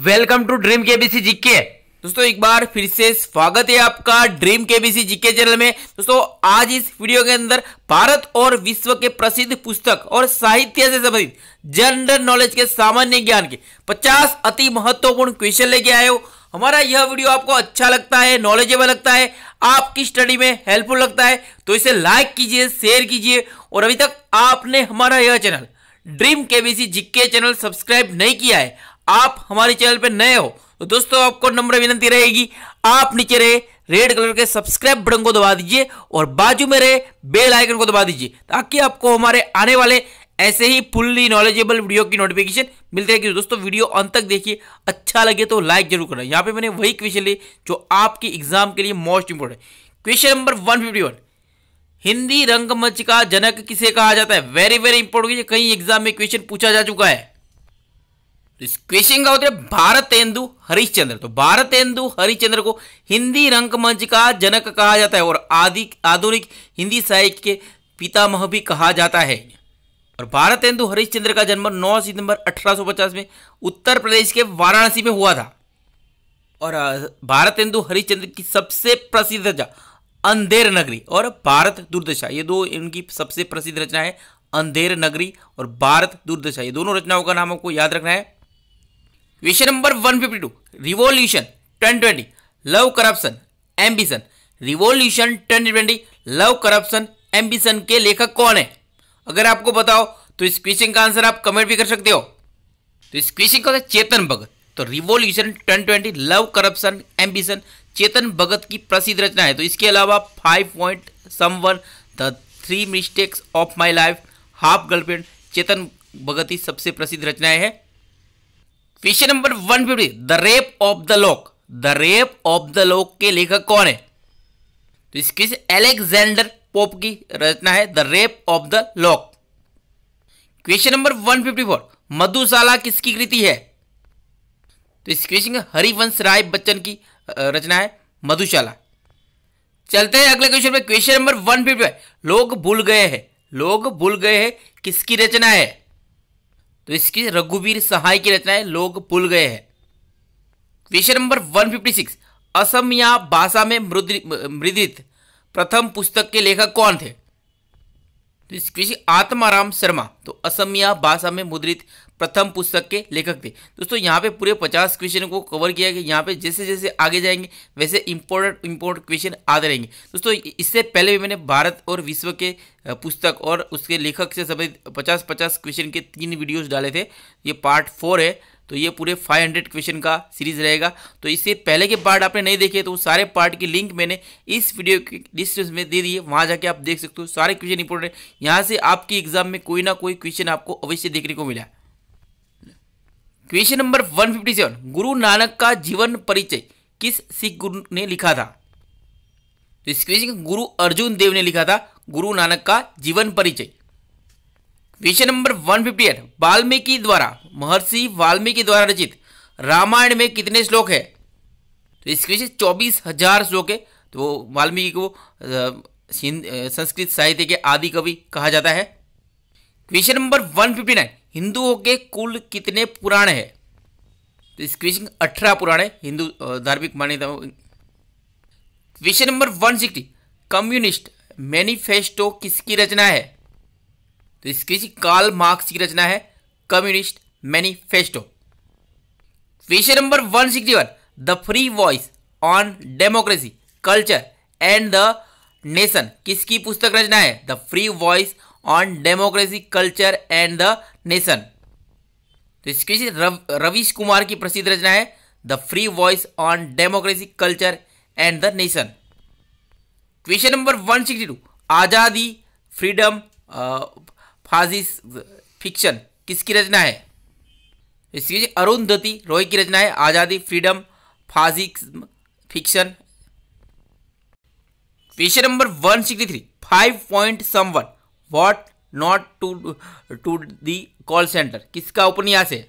welcome to dream KBC GK दोस्तों एक बार फिर से स्वागत है आपका ड्रीम केबीसी जीके चैनल में दोस्तों आज इस वीडियो के अंदर भारत और विश्व के प्रसिद्ध पुस्तक और साहित्य से संबंधित जनरल नॉलेज के सामान्य ज्ञान के 50 अति महत्वपूर्ण क्वेश्चन लेके आए हो हमारा यह वीडियो आपको अच्छा लगता है नॉलेजेबल लगता है आपकी स्टडी में हेल्पफुल लगता है तो इसे लाइक कीजिए शेयर कीजिए और अभी तक आपने हमारा यह channel dream KBC GK channel subscribe नहीं किया है आप हमारे चैनल पर नए हो तो दोस्तों आपको नम्र विनंती रहेगी आप नीचे रहे रेड कलर के सब्सक्राइब बटन को दबा दीजिए और बाजू में रहे बेल आइकन को दबा दीजिए ताकि आपको हमारे आने वाले ऐसे ही फुल्ली नॉलेजेबल वीडियो की नोटिफिकेशन मिलती रहेगी तो दोस्तों वीडियो अंत तक देखिए अच्छा लगे तो लाइक जरूर करना यहाँ पे मैंने वही क्वेश्चन लिए जो आपकी एग्जाम के लिए most important question number one fifty one Hindi रंगमंच का जनक किसे कहा जाता है वेरी वेरी इंपोर्टेंट कहीं एग्जाम में क्वेश्चन पूछा जा चुका है क्वेश्चन तो का उत्तर मतलब भारतेंदु हरिश्चंद्र तो भारतेंदु हरिश्चंद्र को हिंदी रंगमंच का जनक कहा जाता है और आदि आधुनिक हिंदी साहित्य के पितामह भी कहा जाता है और भारत हरिश्चंद्र का जन्म 9 सितंबर 1850 में उत्तर प्रदेश के वाराणसी में हुआ था और भारत हरिश्चंद्र की सबसे प्रसिद्ध रचना अंधेर नगरी और भारत दुर्दशा ये दो इनकी सबसे प्रसिद्ध रचना है अंधेर नगरी और भारत दुर्दशा ये दोनों रचनाओं का नाम आपको याद रखना है question number one fifty two revolution twenty twenty love corruption ambition revolution twenty twenty love corruption ambition के लेखक कौन है अगर आपको बताओ तो इस क्वेश्चन का आंसर आप कमेंट भी कर सकते हो तो इस क्वेश्चन का चेतन भगत तो revolution twenty twenty love corruption ambition Chetan Bhagat की प्रसिद्ध रचना है तो इसके अलावा five point someone the three mistakes of my life half girlfriend Chetan Bhagat ही सबसे प्रसिद्ध रचनाएं है question number one fifty the rape of the lock the rape of the lock के लेखक कौन है तो इसके एलेक्जेंडर पोप की रचना है the rape of the lock question number one fifty four Madhushala किसकी कृति है तो इस क्वेश्चन का हरिवंश राय बच्चन की रचना है मधुशाला चलते हैं अगले क्वेश्चन पे क्वेश्चन नंबर वन फिफ्टी लोग भूल गए हैं लोग भूल गए हैं किसकी रचना है तो इसकी रघुवीर सहाय की रचना है लोग भूल गए हैं क्वेश्चन नंबर 156 असम या भाषा में मृदित प्रथम पुस्तक के लेखक कौन थे तो इस क्वेश्चन आत्माराम शर्मा तो असमिया भाषा में मुद्रित प्रथम पुस्तक के लेखक थे दोस्तों यहाँ पे पूरे पचास क्वेश्चन को कवर किया गया यहाँ पे जैसे जैसे आगे जाएंगे वैसे इंपोर्टेंट इम्पोर्टेंट क्वेश्चन आते रहेंगे दोस्तों इससे पहले भी मैंने भारत और विश्व के पुस्तक और उसके लेखक से संबंधित पचास पचास क्वेश्चन के तीन वीडियोज डाले थे ये पार्ट फोर है तो ये पूरे 500 क्वेश्चन का सीरीज रहेगा तो इससे पहले के पार्ट आपने नहीं देखे तो वो सारे पार्ट की लिंक मैंने इस वीडियो के डिस्क्रिप्शन में दे दिए वहाँ जाके आप देख सकते हो सारे क्वेश्चन इंपोर्टेंट यहाँ से आपकी एग्जाम में कोई ना कोई क्वेश्चन आपको अवश्य देखने को मिला क्वेश्चन नंबर 157 गुरु नानक का जीवन परिचय किस सिख गुरु ने लिखा था तो इस क्वेश्चन गुरु अर्जुन देव ने लिखा था गुरु नानक का जीवन परिचय क्वेश्चन नंबर 158 वाल्मीकि द्वारा महर्षि वाल्मीकि द्वारा रचित रामायण में कितने श्लोक है तो इस क्वेश्चन चौबीस हजार श्लोक है तो वाल्मीकि को संस्कृत साहित्य के आदि कवि कहा जाता है question number one fifty nine हिंदुओं के कुल कितने पुराण है तो इस क्वेश्चन अठारह पुराण है हिंदू धार्मिक मान्यताओं question number one sixty communist manifesto किसकी रचना है तो इस क्वेश्चन काल मार्क्स की रचना है communist manifesto question number one sixty one the free voice on democracy culture and the nation किसकी पुस्तक रचना है the free voice on democracy culture and the nation तो इसके रव, रवीश कुमार की प्रसिद्ध रचना है the free voice on democracy culture and the nation question number one sixty two Azadi freedom fascism fiction किसकी रचना है तो इसके अरुण दत्ती रॉय की रचना है Azadi freedom fascism fiction question number one sixty three five point someone what not to to the call centre किसका उपन्यास है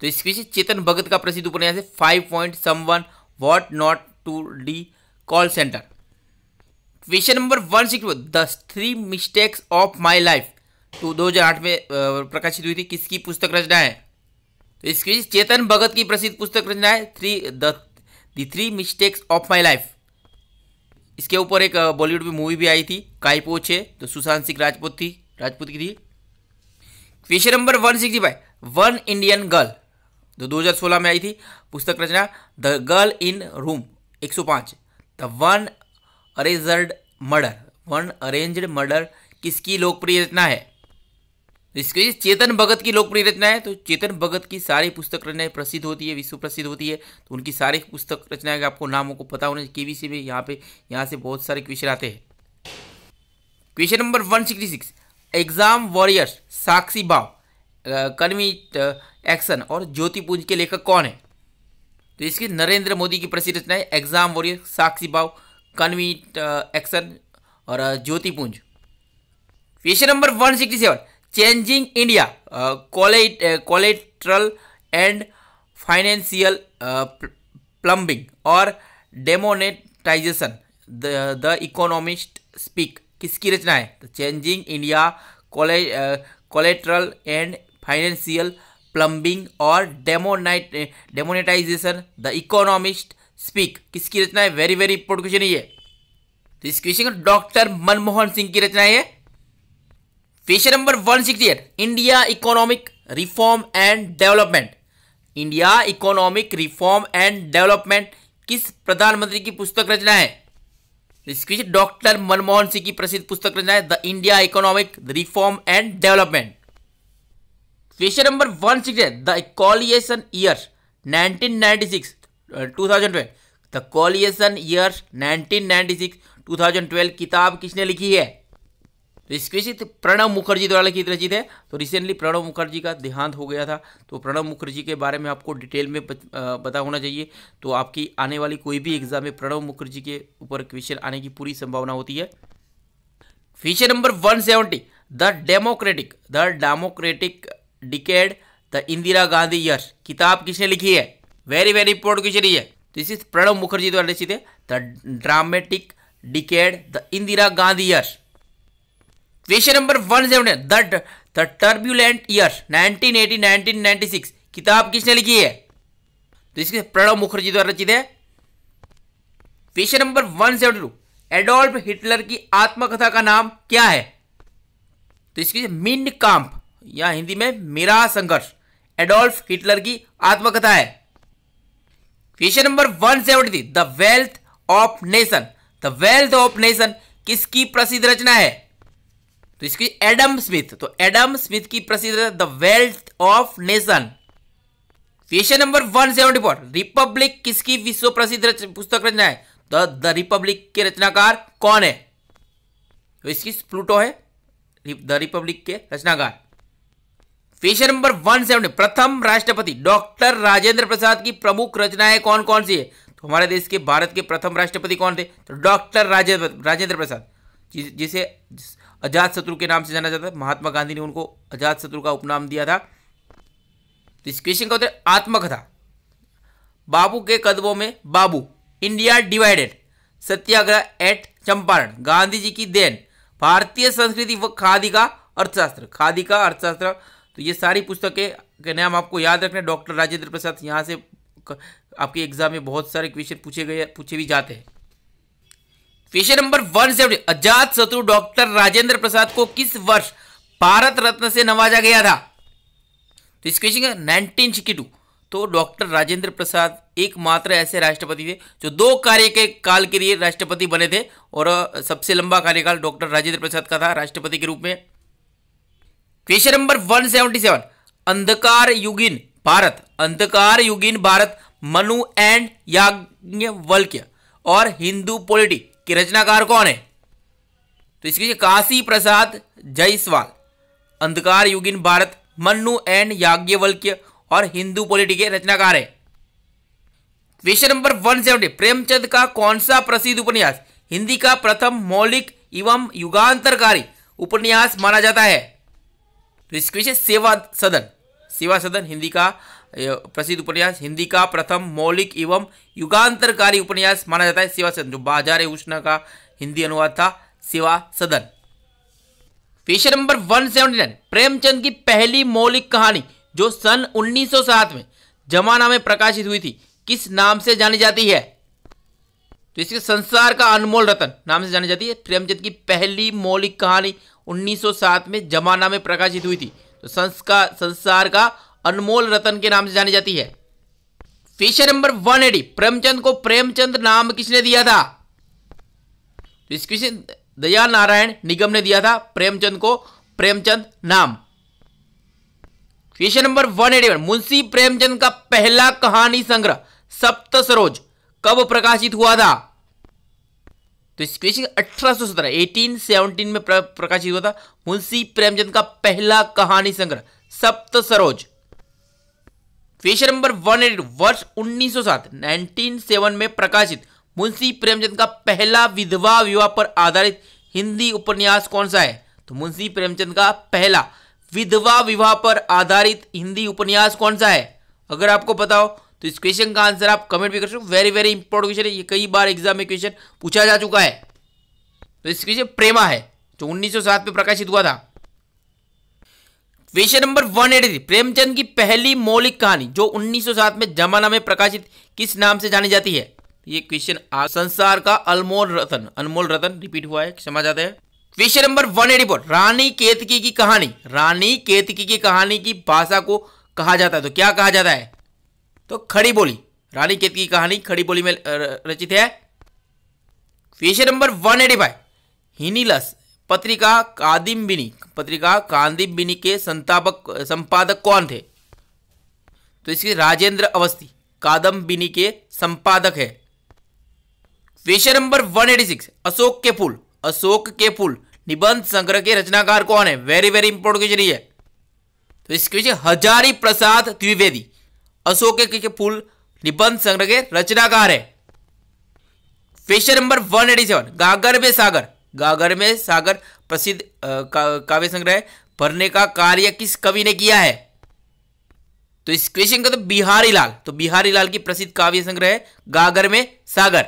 तो इसके चेतन भगत का प्रसिद्ध उपन्यास है five point someone what not to the call centre question number one six the three mistakes of my life तो आठ में प्रकाशित हुई थी किसकी पुस्तक रचना है तो इसके चेतन भगत की प्रसिद्ध पुस्तक रचना है three the three mistakes of my life इसके ऊपर एक बॉलीवुड में मूवी भी आई थी है तो सुशांत सिंह राजपूत थी राजपूत की थी question number one sixty five one Indian girl जो सोलह में आई थी पुस्तक रचना द गर्ल इन रूम एक सौ पांच the one arranged murder one arranged murder किसकी लोकप्रिय रचना है तो इसके चेतन भगत की लोकप्रिय रचना है तो चेतन भगत की सारी पुस्तक रचनाएं प्रसिद्ध होती है विश्व प्रसिद्ध होती है तो उनकी सारी पुस्तक रचनाएं का आपको नामों को पता होने के वी से भी यहाँ पे यहाँ से बहुत सारे क्वेश्चन आते हैं question number one sixty six exam warriors Sakshi Bhav convenient action और ज्योतिपुंज के लेखक कौन है तो इसके नरेंद्र मोदी की प्रसिद्ध रचना है एग्जाम वॉरियर साक्षी भाव कन्वीट एक्शन और Jyotipunj question number one sixty seven changing India collateral and financial plumbing और डेमोनेटाइजेशन द इकोनॉमिस्ट स्पीक किसकी रचना है changing India collateral and financial plumbing और डेमोनाइट डेमोनेटाइजेशन द इकोनॉमिस्ट स्पीक किसकी रचना है वेरी वेरी इंपोर्टेंट क्वेश्चन ये तो इस क्वेश्चन डॉक्टर मनमोहन सिंह की रचना है question number one sixty eight India economic reform and development India economic reform and development किस प्रधानमंत्री की पुस्तक रचना है डॉक्टर मनमोहन सिंह की प्रसिद्ध पुस्तक रचना है the India economic reform and development question number one six the coalition year 1996 2012 the coalition year 1996 2012 किताब किसने लिखी है तो प्रणव प्रणब मुखर्जी द्वारा लिखित रचित है तो रिसेंटली प्रणब मुखर्जी का देहांत हो गया था तो प्रणब मुखर्जी के बारे में आपको डिटेल में पता होना चाहिए तो आपकी आने वाली कोई भी एग्जाम में प्रणब मुखर्जी के ऊपर क्वेश्चन आने की पूरी संभावना होती है question number one seventy the democratic the democratic decade the Indira Gandhi years किताब किसने लिखी है वेरी वेरी इंपॉर्टेंट क्वेश्चन ये तो इसी प्रणब मुखर्जी द्वारा रचित है the dramatic decade the Indira Gandhi years question number one seven the the turbulent year 1980 1996 किताब किसने लिखी है तो इसके प्रणव मुखर्जी द्वारा रचित है question number one seven two Adolf Hitler की आत्मकथा का नाम क्या है तो इसकी मिन काम्प या हिंदी में मेरा संघर्ष एडोल्फ हिटलर की आत्मकथा है question number one seven three the wealth of nation the wealth of nation किसकी प्रसिद्ध रचना है तो इसकी एडम स्मिथ तो एडम स्मिथ की प्रसिद्ध the wealth of nation question number one seventy four republic किसकी विश्व प्रसिद्ध पुस्तक रचना है तो द रिपब्लिक के रचनाकार कौन है तो इसकी प्लूटो है द रिपब्लिक के रचनाकार क्वेश्चन नंबर वन सेवेंटी प्रथम राष्ट्रपति डॉक्टर राजेंद्र प्रसाद की प्रमुख रचनाएं कौन कौन सी है तो हमारे देश के भारत के प्रथम राष्ट्रपति कौन थे तो डॉक्टर राजेंद्र राजेंद्र प्रसाद जिसे अजात शत्रु के नाम से जाना जाता है महात्मा गांधी ने उनको अजात शत्रु का उपनाम दिया था तो इस क्वेश्चन का उत्तर आत्मकथा बाबू के कदमों में बाबू India divided Satyagraha at Champaran Gandhi ji की देन भारतीय संस्कृति व खादी का अर्थशास्त्र खादी का अर्थशास्त्र तो ये सारी पुस्तकें के नाम आपको याद रखना डॉक्टर राजेंद्र प्रसाद यहाँ से आपके एग्जाम में बहुत सारे क्वेश्चन पूछे गए पूछे भी जाते हैं क्वेश्चन नंबर वन सेवेंटी अजात शत्रु डॉक्टर राजेंद्र प्रसाद को किस वर्ष भारत रत्न से नवाजा गया था तो इस क्वेश्चन का नाइनटीन सिक्सटी टू तो डॉक्टर राजेंद्र प्रसाद एकमात्र ऐसे राष्ट्रपति थे जो दो कार्य के काल के लिए राष्ट्रपति बने थे और सबसे लंबा कार्यकाल डॉक्टर राजेंद्र प्रसाद का था राष्ट्रपति के रूप में question number one seventy seven अंधकार युगिन भारत अंधकार युगिन भारत मनु एंड याज्ञवल्क्य और हिंदू पॉलिटी कि रचनाकार कौन है तो इसके काशी प्रसाद जयसवाल अंधकार युगिन भारत मन्नू एंड याज्ञवल्क्य और हिंदू पॉलिटी के रचनाकार है question number one seventy Premchand का कौन सा प्रसिद्ध उपन्यास हिंदी का प्रथम मौलिक एवं युगांतरकारी उपन्यास माना जाता है तो इस क्वेश्चन सेवा सदन सेवा सदन हिंदी का प्रसिद्ध उपन्यास हिंदी का प्रथम मौलिक एवं युगांतरकारी उपन्यास माना जाता है सेवा सदन जो बाजार उष्ण का हिंदी अनुवाद था Seva Sadan question number one seventy nine Premchand की पहली मौलिक कहानी जो सन 1907 में जमाना में प्रकाशित हुई थी किस नाम से जानी जाती है तो इसके संसार का अनमोल रतन नाम से जानी जाती है प्रेमचंद की पहली मौलिक कहानी 1907 में जमाना में प्रकाशित हुई थी तो संस्कार संसार का अनमोल रतन के नाम से जानी जाती है question number one eighty Premchand को प्रेमचंद नाम किसने दिया था तो इस क्वेश्चन दया नारायण निगम ने दिया था प्रेमचंद को प्रेमचंद नाम question number one eighty one Munshi Premchand का पहला कहानी संग्रह सप्त सरोज कब प्रकाशित हुआ था तो इस क्वेश्चन अठारह सौ सत्रह एटीन सेवनटीन में प्रकाशित हुआ था मुंशी प्रेमचंद का पहला कहानी संग्रह Sapt Saroj question number one eight वर्ष 1907 1907 में प्रकाशित मुंशी प्रेमचंद का पहला विधवा विवाह पर आधारित हिंदी उपन्यास कौन सा है तो मुंशी प्रेमचंद का पहला विधवा विवाह पर आधारित हिंदी उपन्यास कौन सा है अगर आपको बताओ तो इस क्वेश्चन का आंसर आप कमेंट भी कर सकते हो वेरी वेरी इंपॉर्टेंट क्वेश्चन है ये कई बार एग्जाम में क्वेश्चन पूछा जा चुका है तो इस क्वेश्चन प्रेमा है जो 1907 में प्रकाशित हुआ था question number one eighty Premchand की पहली मौलिक कहानी जो 1907 में जमाना में प्रकाशित किस नाम से जानी जाती है ये क्वेश्चन संसार का अलमोल रतन अनमोल रतन रिपीट हुआ है समझ आते हैं question number one eighty four Rani Ketki की कहानी रानी केतकी की कहानी की भाषा को कहा जाता है तो क्या कहा जाता है तो खड़ी बोली रानी केतकी की कहानी खड़ी बोली में रचित है question number one eighty five हिनीलस पत्रिका कादिम्बिनी पत्रिका कादिम्बिनी के संतापक संपादक कौन थे तो इसकी राजेंद्र अवस्थी कादम्बिनी के संपादक है क्वेश्चन नंबर 186 अशोक के फूल अशोक के फूल निबंध संग्रह के रचनाकार कौन है वेरी वेरी इंपोर्टेंट क्वेश्चन है तो इस क्वेश्चन हजारी प्रसाद द्विवेदी अशोक के, के पुल निबंध संग्रह के रचनाकार है क्वेश्चन नंबर 187 गागर बे सागर गागर में सागर प्रसिद्ध का, काव्य संग्रह भरने का कार्य किस कवि ने किया है तो इस क्वेश्चन का तो बिहारी लाल तो बिहारी लाल की प्रसिद्ध काव्य संग्रह गागर में सागर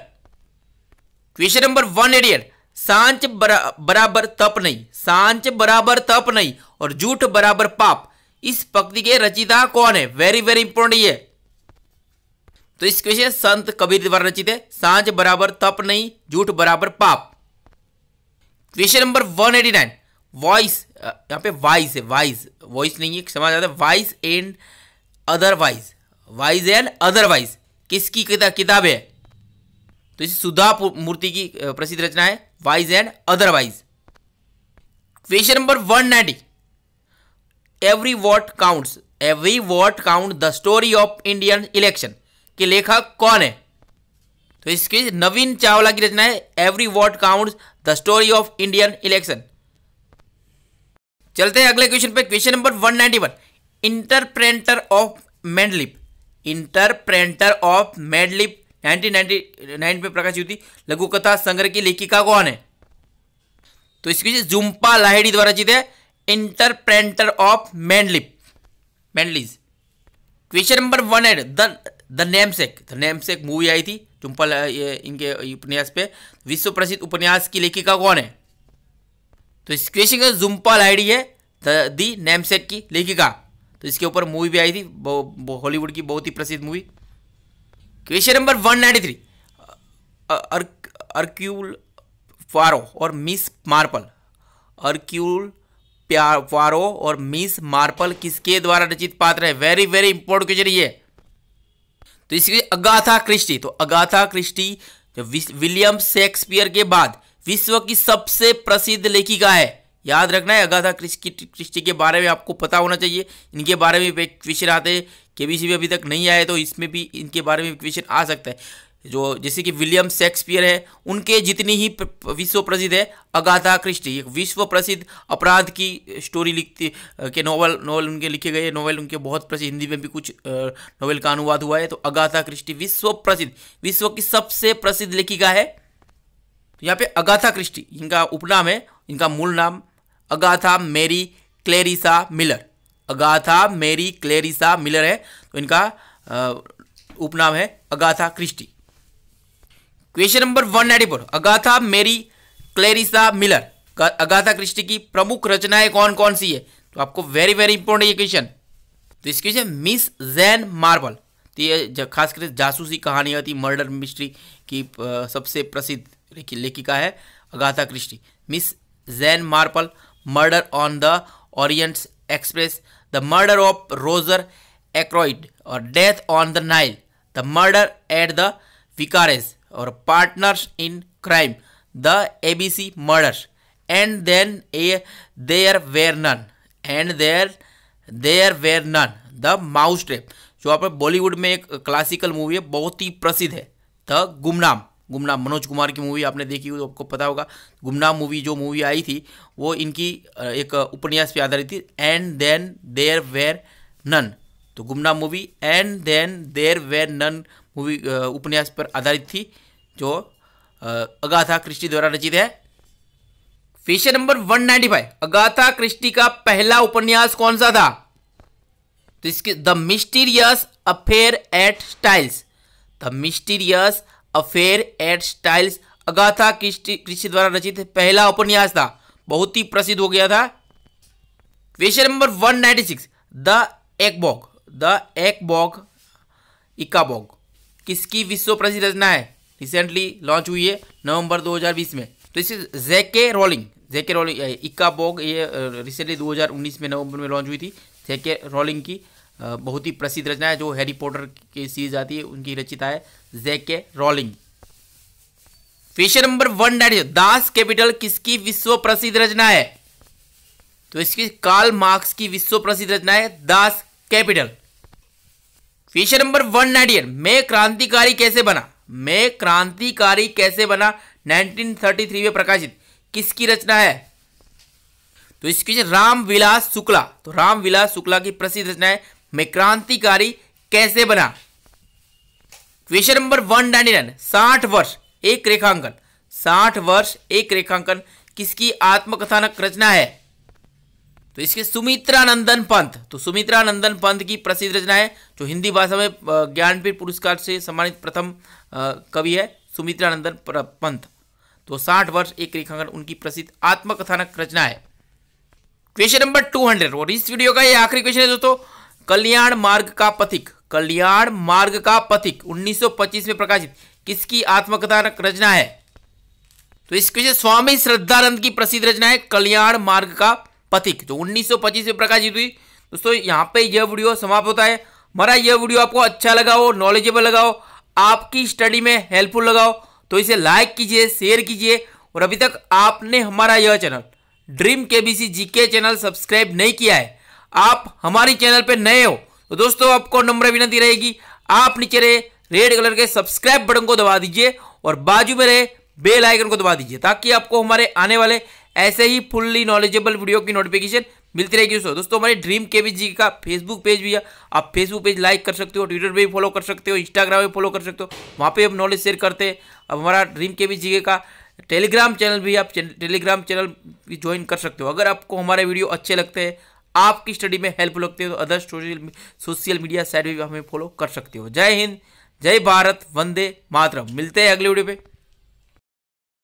क्वेश्चन नंबर वन एडियर सांच बरा, बराबर तप नहीं सांच बराबर तप नहीं और झूठ बराबर पाप इस पक्ति के रचिता कौन है वेरी वेरी इंपॉर्टेंट ये तो इस क्वेश्चन संत कबीर द्वारा रचित है सांझ बराबर तप नहीं झूठ बराबर पाप question number one eighty nine wise यहाँ पे वाइज है वाइज वॉइस नहीं है समझ आता है wise and otherwise wise and otherwise किसकी किता, किताब है तो इसे सुधा मूर्ति की प्रसिद्ध रचना है wise and otherwise question number one ninety every vote counts every vote count the story of Indian election के लेखक कौन है तो इसके नवीन चावला की रचना है every vote count the story of Indian election चलते हैं अगले क्वेश्चन पे question number 191 इंटरप्रेंटर of मेडलिप इंटरप्रेंटर of मेडलिप nineteen में प्रकाशित हुई लघु कथा संग्रह की लेखिका कौन है तो इसके जुम्पा लाहिड़ी द्वारा जीते इंटरप्रेंटर ऑफ मैंडलिप maladies question number one eight the namesake the sake movie आई थी चुंपल ये इनके उपन्यास पे विश्व प्रसिद्ध उपन्यास की लेखिका कौन है तो इस क्वेश्चन का जुम्पा लाइडी है दी नेमसेट की लेखिका तो इसके ऊपर मूवी भी आई थी हॉलीवुड की बहुत ही प्रसिद्ध movie question number one ninety three Hercule Poirot और मिस मार्पल अर्क्यूल फारो और मिस मार्पल किसके द्वारा रचित पात्र है वेरी वेरी इंपॉर्टेंट क्वेश्चन ये तो इसके अगाथा क्रिस्टी तो अगाथा क्रिस्टी जो विलियम शेक्सपियर के बाद विश्व की सबसे प्रसिद्ध लेखिका है याद रखना है अगाथा क्रिस्टी क्रिस्टी के बारे में आपको पता होना चाहिए इनके बारे में क्वेश्चन आते हैं केबीसी भी अभी तक नहीं आए तो इसमें भी इनके बारे में क्वेश्चन आ सकता है जो जैसे कि विलियम शेक्सपियर है उनके जितनी ही विश्व प्रसिद्ध है अगाथा क्रिस्टी एक विश्व प्रसिद्ध अपराध की स्टोरी लिखती के नॉवल नॉवल उनके लिखे गए नॉवल उनके बहुत प्रसिद्ध हिंदी में भी कुछ नोवेल का अनुवाद हुआ है तो अगाथा क्रिस्टी विश्व प्रसिद्ध विश्व की सबसे प्रसिद्ध लेखिका है तो यहाँ पे अगाथा क्रिस्टी इनका उपनाम है इनका मूल नाम Agatha Mary Clarissa Miller Agatha Mary Clarissa Miller है तो इनका उपनाम है Agatha Christie question number one ninety four Agatha Mary Clarissa Miller Agatha Christie की प्रमुख रचनाएं कौन कौन सी है तो आपको वेरी वेरी इंपॉर्टेंट ये क्वेश्चन तो इस क्वेश्चन मिस जैन मार्बल तो ये खासकर जासूसी कहानी होती मर्डर मिस्ट्री की सबसे प्रसिद्ध लेखिका है Agatha Christie Miss Jane Marple murder on the Orient Express the murder of Roger Ackroyd और death on the Nile the murder at the vicarage in crime the A B C murders and then a there were none and there there were none the mousetrap जो आप बॉलीवुड में एक classical movie है बहुत ही प्रसिद्ध है the गुमनाम गुमनाम मनोज कुमार की मूवी आपने देखी हो तो आपको पता होगा गुमनाम मूवी जो मूवी आई थी वो इनकी एक उपन्यास पे आधारित थी and then there were none तो Gumnaam movie and then there were none movie उपन्यास पर आधारित थी जो अगाथा क्रिस्टी द्वारा रचित है क्वेश्चन नंबर 195 अगाथा क्रिस्टी का पहला उपन्यास कौन सा था तो इसके the mysterious affair at Styles the mysterious affair at Styles Agatha Christie Christie द्वारा रचित पहला उपन्यास था बहुत ही प्रसिद्ध हो गया था question number 196 the Ickabog the इका इकाबॉग किसकी विश्व प्रसिद्ध रचना है रिसेंटली लॉन्च हुई है नवंबर 2020 में तो इसे जेके रोलिंग जेके रोलिंग इक्का बोग ये रिसेंटली 2019 में नवंबर में लॉन्च हुई थी जेके रोलिंग की बहुत ही प्रसिद्ध रचना है जो हैरी पॉटर की सीरीज आती है उनकी रचिता है J K Rowling question number one date Das Kapital किसकी विश्व प्रसिद्ध रचना है तो इसकी कार्ल मार्क्स की विश्व प्रसिद्ध रचना है Das Kapital question number one नाइडियन मैं क्रांतिकारी कैसे बना मैं क्रांतिकारी कैसे बना 1933 में प्रकाशित किसकी रचना है तो इसके राम विलास शुक्ला तो राम विलास शुक्ला की प्रसिद्ध रचना है मैं क्रांतिकारी कैसे बना question number one ninety nine साठ वर्ष एक रेखांकन साठ वर्ष एक रेखांकन किसकी आत्मकथानक रचना है तो इसके सुमित्रा नंदन पंत तो सुमित्रा नंदन पंत की प्रसिद्ध रचना है जो हिंदी भाषा में ज्ञानपीठ पुरस्कार से सम्मानित प्रथम कवि है सुमित्रा नंदन पंत तो साठ वर्ष एक रेखांकन उनकी प्रसिद्ध आत्मकथानक रचना है क्वेश्चन नंबर टू हंड्रेड और इस वीडियो का ये आखिरी क्वेश्चन है दोस्तों कल्याण मार्ग का पथिक कल्याण मार्ग का पथिक 1925 में प्रकाशित किसकी आत्मकथानक रचना है तो इस क्वेश्चन स्वामी श्रद्धानंद की प्रसिद्ध रचना है कल्याण मार्ग का पथिक जो 1925 में प्रकाशित हुई दोस्तों यहाँ पे यह वीडियो समाप्त होता है हमारा यह वीडियो आपको अच्छा लगा हो नॉलेजेबल लगा हो आपकी स्टडी में हेल्पफुल लगा हो तो इसे लाइक कीजिए शेयर कीजिए और अभी तक आपने हमारा यह channel dream KBC GK channel subscribe नहीं किया है आप हमारी चैनल पर नए हो तो दोस्तों आपको नम्र विनती रहेगी आप नीचे रहे रेड कलर के सब्सक्राइब बटन को दबा दीजिए और बाजू में रहे बेल आइकन को दबा दीजिए ताकि आपको हमारे आने वाले ऐसे ही फुल्ली नॉलेजेबल वीडियो की नोटिफिकेशन मिलती रहेगी दोस्तों दोस्तों हमारे ड्रीम के जी का फेसबुक पेज भी है आप फेसबुक पेज लाइक कर सकते हो ट्विटर पे भी फॉलो कर सकते हो इंस्टाग्राम पे फॉलो कर सकते हो वहाँ पे हम नॉलेज शेयर करते हैं अब हमारा ड्रीम के जी का टेलीग्राम चैनल भी आप टेलीग्राम चैनल भी ज्वाइन कर सकते हो अगर आपको हमारे वीडियो अच्छे लगते हैं आपकी स्टडी में हेल्प लगते हो तो other social social media side भी हमें फॉलो कर सकते हो जय हिंद जय भारत वंदे मातरम मिलते हैं अगले वीडियो पे